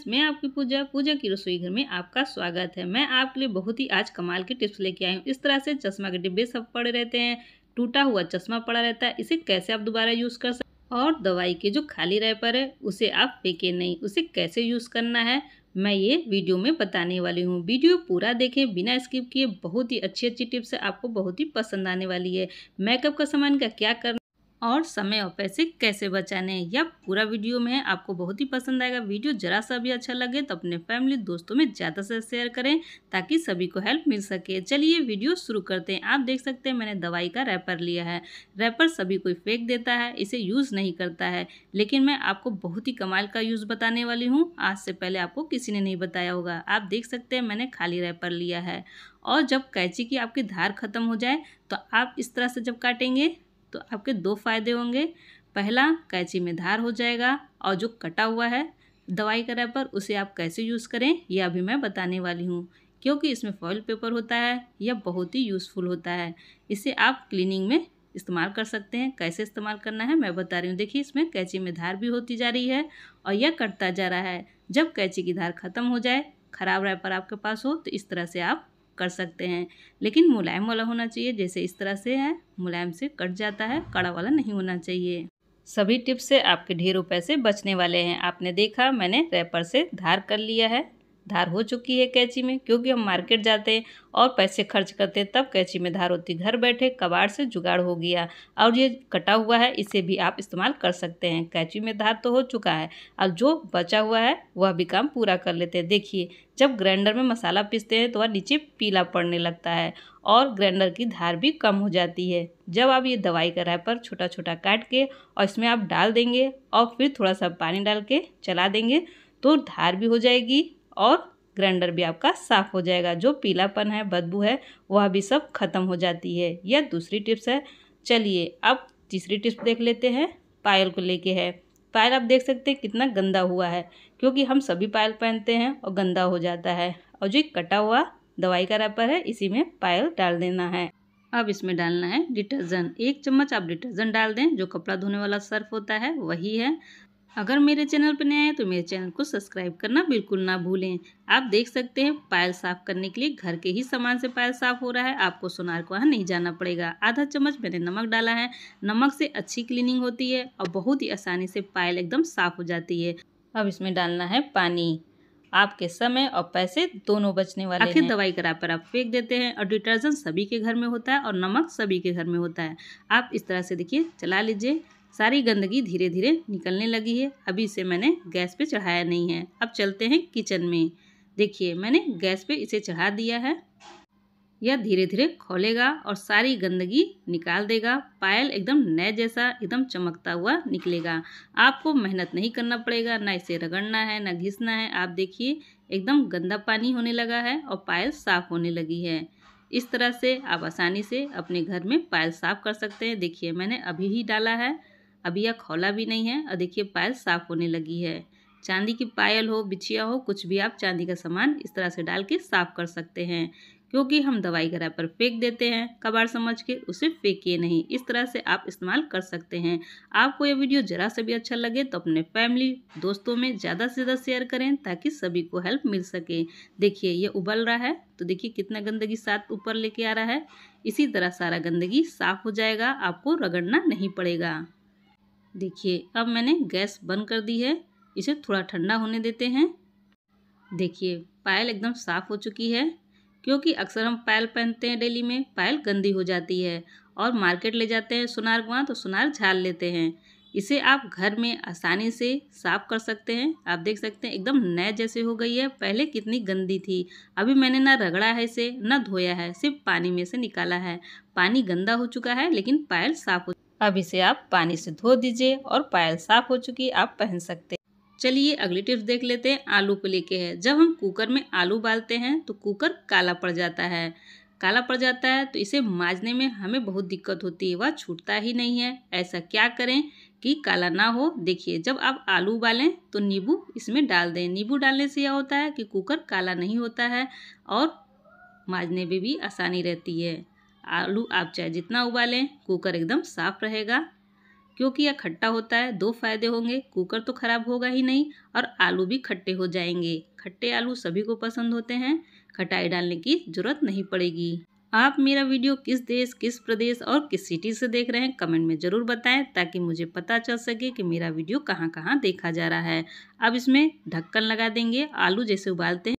friends मैं आपकी पूजा पूजा की रसोई घर में आपका स्वागत है मैं आपके लिए बहुत ही आज कमाल के टिप्स लेके आई हूँ इस तरह से चश्मा के डिब्बे सब पड़े रहते हैं टूटा हुआ चश्मा पड़ा रहता है इसे कैसे आप दोबारा यूज़ कर सकते और दवाई के जो खाली पर है उसे आप फेंके नहीं उसे कैसे यूज़ करना है मैं ये वीडियो में बताने वाली हूँ वीडियो पूरा देखें बिना स्किप किए बहुत ही अच्छी अच्छी टिप्स आपको बहुत ही पसंद आने वाली है मेकअप का सामान का क्या करना और समय और पैसे कैसे बचाने हैं यह पूरा वीडियो में आपको बहुत ही पसंद आएगा वीडियो जरा सा भी अच्छा लगे तो अपने फैमिली दोस्तों में ज़्यादा से शेयर करें ताकि सभी को हेल्प मिल सके चलिए वीडियो शुरू करते हैं आप देख सकते हैं मैंने दवाई का रैपर लिया है रैपर सभी कोई फेंक देता है इसे यूज़ नहीं करता है लेकिन मैं आपको बहुत ही कमाल का यूज़ बताने वाली हूँ आज से पहले आपको किसी ने नहीं बताया होगा आप देख सकते हैं मैंने खाली रैपर लिया है और जब कैंची की आपकी धार ख़त्म हो जाए तो आप इस तरह से जब काटेंगे तो आपके दो फायदे होंगे पहला कैंची में धार हो जाएगा और जो कटा हुआ है दवाई करा पर उसे आप कैसे यूज़ करें यह अभी मैं बताने वाली हूँ क्योंकि इसमें फॉइल पेपर होता है यह बहुत ही यूज़फुल होता है इसे आप क्लीनिंग में इस्तेमाल कर सकते हैं कैसे इस्तेमाल करना है मैं बता रही हूँ देखिए इसमें कैंची में धार भी होती जा रही है और यह कटता जा रहा है जब कैंची की धार ख़त्म हो जाए ख़राब रैपर आपके पास हो तो इस तरह से आप कर सकते हैं लेकिन मुलायम वाला होना चाहिए जैसे इस तरह से है मुलायम से कट जाता है कड़ा वाला नहीं होना चाहिए सभी टिप्स से आपके ढेरों पैसे बचने वाले हैं आपने देखा मैंने रैपर से धार कर लिया है धार हो चुकी है कैची में क्योंकि हम मार्केट जाते हैं और पैसे खर्च करते हैं तब कैची में धार होती घर बैठे कबाड़ से जुगाड़ हो गया और ये कटा हुआ है इसे भी आप इस्तेमाल कर सकते हैं कैची में धार तो हो चुका है अब जो बचा हुआ है वह भी काम पूरा कर लेते हैं देखिए जब ग्राइंडर में मसाला पीसते हैं तो वह नीचे पीला पड़ने लगता है और ग्राइंडर की धार भी कम हो जाती है जब आप ये दवाई का रैपर छोटा छोटा काट के और इसमें आप डाल देंगे और फिर थोड़ा सा पानी डाल के चला देंगे तो धार भी हो जाएगी और ग्राइंडर भी आपका साफ़ हो जाएगा जो पीलापन है बदबू है वह भी सब खत्म हो जाती है यह दूसरी टिप्स है चलिए अब तीसरी टिप्स देख लेते हैं पायल को लेके है पायल आप देख सकते हैं कितना गंदा हुआ है क्योंकि हम सभी पायल पहनते हैं और गंदा हो जाता है और जो कटा हुआ दवाई का रैपर है इसी में पायल डाल देना है अब इसमें डालना है डिटर्जेंट एक चम्मच आप डिटर्जेंट डाल दें जो कपड़ा धोने वाला सर्फ होता है वही है अगर मेरे चैनल पर नए आए तो मेरे चैनल को सब्सक्राइब करना बिल्कुल ना भूलें आप देख सकते हैं पायल साफ़ करने के लिए घर के ही सामान से पायल साफ़ हो रहा है आपको सोनार को वहाँ नहीं जाना पड़ेगा आधा चम्मच मैंने नमक डाला है नमक से अच्छी क्लीनिंग होती है और बहुत ही आसानी से पायल एकदम साफ़ हो जाती है अब इसमें डालना है पानी आपके समय और पैसे दोनों बचने वाले आखिर दवाई करा पर आप फेंक देते हैं और डिटर्जेंट सभी के घर में होता है और नमक सभी के घर में होता है आप इस तरह से देखिए चला लीजिए सारी गंदगी धीरे धीरे निकलने लगी है अभी इसे मैंने गैस पे चढ़ाया नहीं है अब चलते हैं किचन में देखिए मैंने गैस पे इसे चढ़ा दिया है यह धीरे धीरे खोलेगा और सारी गंदगी निकाल देगा पायल एकदम नए जैसा एकदम चमकता हुआ निकलेगा आपको मेहनत नहीं करना पड़ेगा ना इसे रगड़ना है ना घिसना है आप देखिए एकदम गंदा पानी होने लगा है और पायल साफ़ होने लगी है इस तरह से आप आसानी से अपने घर में पायल साफ़ कर सकते हैं देखिए मैंने अभी ही डाला है अभी यह खोला भी नहीं है और देखिए पायल साफ होने लगी है चांदी की पायल हो बिछिया हो कुछ भी आप चांदी का सामान इस तरह से डाल के साफ कर सकते हैं क्योंकि हम दवाई गरा पर फेंक देते हैं कबाड़ समझ के उसे फेंकिए नहीं इस तरह से आप इस्तेमाल कर सकते हैं आपको यह वीडियो ज़रा से भी अच्छा लगे तो अपने फैमिली दोस्तों में ज़्यादा से ज़्यादा शेयर करें ताकि सभी को हेल्प मिल सके देखिए ये उबल रहा है तो देखिए कितना गंदगी साथ ऊपर लेके आ रहा है इसी तरह सारा गंदगी साफ हो जाएगा आपको रगड़ना नहीं पड़ेगा देखिए अब मैंने गैस बंद कर दी है इसे थोड़ा ठंडा होने देते हैं देखिए पायल एकदम साफ़ हो चुकी है क्योंकि अक्सर हम पायल पहनते हैं डेली में पायल गंदी हो जाती है और मार्केट ले जाते हैं सुनार गुआ तो सुनार झाल लेते हैं इसे आप घर में आसानी से साफ कर सकते हैं आप देख सकते हैं एकदम नए जैसे हो गई है पहले कितनी गंदी थी अभी मैंने ना रगड़ा है इसे ना धोया है सिर्फ पानी में से निकाला है पानी गंदा हो चुका है लेकिन पायल साफ हो अब इसे आप पानी से धो दीजिए और पायल साफ हो चुकी आप पहन सकते चलिए अगली टिप्स देख लेते हैं आलू को लेके है जब हम कुकर में आलू उबालते हैं तो कुकर काला पड़ जाता है काला पड़ जाता है तो इसे माजने में हमें बहुत दिक्कत होती है वह छूटता ही नहीं है ऐसा क्या करें कि काला ना हो देखिए जब आप आलू उबालें तो नींबू इसमें डाल दें नींबू डालने से यह होता है कि कुकर काला नहीं होता है और माजने में भी आसानी रहती है आलू आप चाहे जितना उबालें कुकर एकदम साफ़ रहेगा क्योंकि यह खट्टा होता है दो फायदे होंगे कुकर तो खराब होगा ही नहीं और आलू भी खट्टे हो जाएंगे खट्टे आलू सभी को पसंद होते हैं खटाई डालने की ज़रूरत नहीं पड़ेगी आप मेरा वीडियो किस देश किस प्रदेश और किस सिटी से देख रहे हैं कमेंट में ज़रूर बताएं ताकि मुझे पता चल सके कि मेरा वीडियो कहाँ कहाँ देखा जा रहा है अब इसमें ढक्कन लगा देंगे आलू जैसे उबालते हैं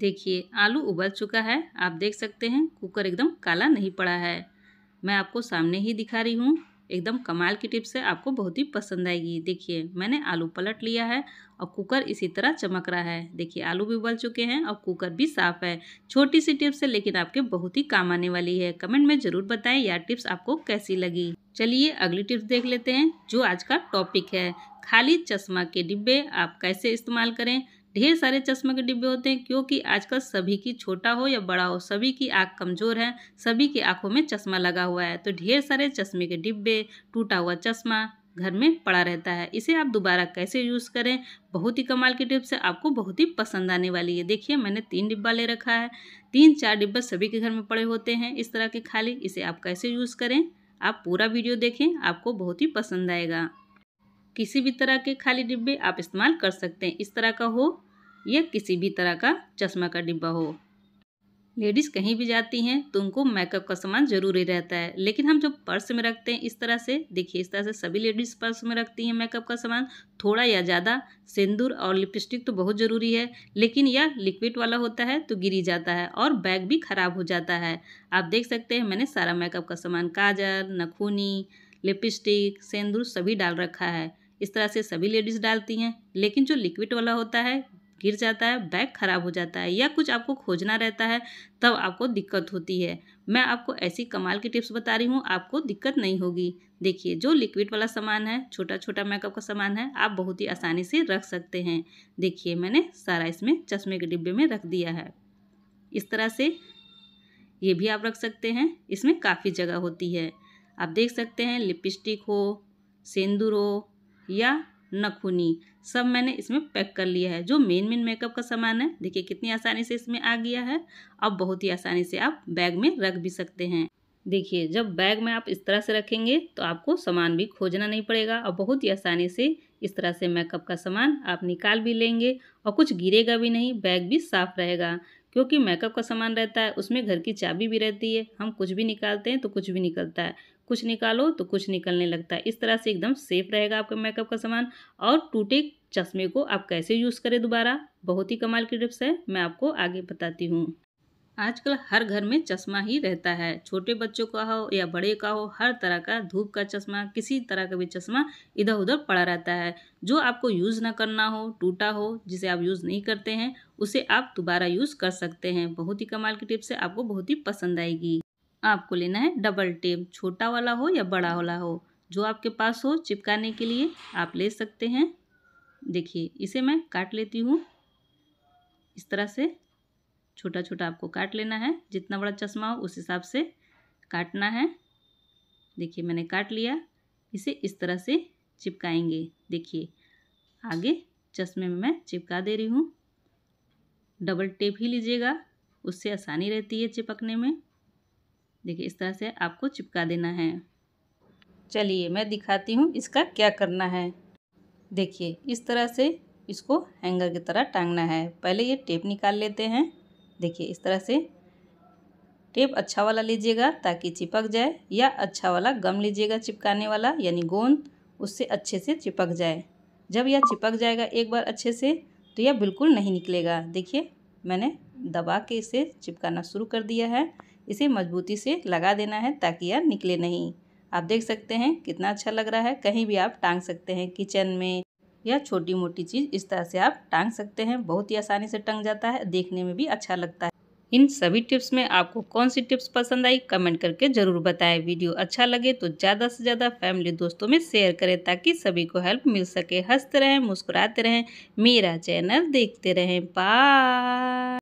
देखिए आलू उबल चुका है आप देख सकते हैं कुकर एकदम काला नहीं पड़ा है मैं आपको सामने ही दिखा रही हूँ एकदम कमाल की टिप्स है आपको बहुत ही पसंद आएगी देखिए मैंने आलू पलट लिया है और कुकर इसी तरह चमक रहा है देखिए आलू भी उबल चुके हैं और कुकर भी साफ़ है छोटी सी टिप्स है लेकिन आपके बहुत ही काम आने वाली है कमेंट में ज़रूर बताएं यह टिप्स आपको कैसी लगी चलिए अगली टिप्स देख लेते हैं जो आज का टॉपिक है खाली चश्मा के डिब्बे आप कैसे इस्तेमाल करें ढेर सारे चश्मे के डिब्बे होते हैं क्योंकि आजकल सभी की छोटा हो या बड़ा हो सभी की आँख कमज़ोर है सभी की आँखों में चश्मा लगा हुआ है तो ढेर सारे चश्मे के डिब्बे टूटा हुआ चश्मा घर में पड़ा रहता है इसे आप दोबारा कैसे यूज़ करें बहुत ही कमाल की टिप्स है आपको बहुत ही पसंद आने वाली है देखिए मैंने तीन डिब्बा ले रखा है तीन चार डिब्बे सभी के घर में पड़े होते हैं इस तरह के खाली इसे आप कैसे यूज़ करें आप पूरा वीडियो देखें आपको बहुत ही पसंद आएगा किसी भी तरह के खाली डिब्बे आप इस्तेमाल कर सकते हैं इस तरह का हो या किसी भी तरह का चश्मा का डिब्बा हो लेडीज़ कहीं भी जाती हैं तो उनको मेकअप का सामान ज़रूरी रहता है लेकिन हम जो पर्स में रखते हैं इस तरह से देखिए इस तरह से सभी लेडीज़ पर्स में रखती हैं मेकअप का सामान थोड़ा या ज़्यादा सिंदूर और लिपस्टिक तो बहुत ज़रूरी है लेकिन यह लिक्विड वाला होता है तो गिरी जाता है और बैग भी ख़राब हो जाता है आप देख सकते हैं मैंने सारा मेकअप का सामान काजल नखूनी लिपस्टिक सेंदूर सभी डाल रखा है इस तरह से सभी लेडीज़ डालती हैं लेकिन जो लिक्विड वाला होता है गिर जाता है बैग ख़राब हो जाता है या कुछ आपको खोजना रहता है तब आपको दिक्कत होती है मैं आपको ऐसी कमाल की टिप्स बता रही हूँ आपको दिक्कत नहीं होगी देखिए जो लिक्विड वाला सामान है छोटा छोटा मेकअप का सामान है आप बहुत ही आसानी से रख सकते हैं देखिए मैंने सारा इसमें चश्मे के डिब्बे में रख दिया है इस तरह से ये भी आप रख सकते हैं इसमें काफ़ी जगह होती है आप देख सकते हैं लिपस्टिक हो सेंदूर हो या नखुनी सब मैंने इसमें पैक कर लिया है जो मेन मेन मेकअप का सामान है देखिए कितनी आसानी से इसमें आ गया है अब बहुत ही आसानी से आप बैग में रख भी सकते हैं देखिए जब बैग में आप इस तरह से रखेंगे तो आपको सामान भी खोजना नहीं पड़ेगा और बहुत ही आसानी से इस तरह से मेकअप का सामान आप निकाल भी लेंगे और कुछ गिरेगा भी नहीं बैग भी साफ रहेगा क्योंकि मेकअप का सामान रहता है उसमें घर की चाबी भी रहती है हम कुछ भी निकालते हैं तो कुछ भी निकलता है कुछ निकालो तो कुछ निकलने लगता है इस तरह से एकदम सेफ रहेगा आपका मेकअप का सामान और टूटे चश्मे को आप कैसे यूज़ करें दोबारा बहुत ही कमाल की टिप्स है मैं आपको आगे बताती हूँ आजकल हर घर में चश्मा ही रहता है छोटे बच्चों का हो या बड़े का हो हर तरह का धूप का चश्मा किसी तरह का भी चश्मा इधर उधर पड़ा रहता है जो आपको यूज़ ना करना हो टूटा हो जिसे आप यूज़ नहीं करते हैं उसे आप दोबारा यूज़ कर सकते हैं बहुत ही कमाल की टिप्स है आपको बहुत ही पसंद आएगी आपको लेना है डबल टेप छोटा वाला हो या बड़ा वाला हो जो आपके पास हो चिपकाने के लिए आप ले सकते हैं देखिए इसे मैं काट लेती हूँ इस तरह से छोटा छोटा आपको काट लेना है जितना बड़ा चश्मा हो उस हिसाब से काटना है देखिए मैंने काट लिया इसे इस तरह से चिपकाएंगे देखिए आगे चश्मे में मैं चिपका दे रही हूँ डबल टेप ही लीजिएगा उससे आसानी रहती है चिपकने में देखिए इस तरह से आपको चिपका देना है चलिए मैं दिखाती हूँ इसका क्या करना है देखिए इस तरह से इसको हैंगर की तरह टांगना है पहले ये टेप निकाल लेते हैं देखिए इस तरह से टेप अच्छा वाला लीजिएगा ताकि चिपक जाए या अच्छा वाला गम लीजिएगा चिपकाने वाला यानी गोंद उससे अच्छे से चिपक जाए जब यह चिपक जाएगा एक बार अच्छे से तो यह बिल्कुल नहीं निकलेगा देखिए मैंने दबा के इसे चिपकाना शुरू कर दिया है इसे मजबूती से लगा देना है ताकि यह निकले नहीं आप देख सकते हैं कितना अच्छा लग रहा है कहीं भी आप टांग सकते हैं किचन में या छोटी मोटी चीज़ इस तरह से आप टांग सकते हैं बहुत ही आसानी से टंग जाता है देखने में भी अच्छा लगता है इन सभी टिप्स में आपको कौन सी टिप्स पसंद आई कमेंट करके ज़रूर बताएं वीडियो अच्छा लगे तो ज़्यादा से ज़्यादा फैमिली दोस्तों में शेयर करें ताकि सभी को हेल्प मिल सके हंसते रहें मुस्कुराते रहें मेरा चैनल देखते रहें बाय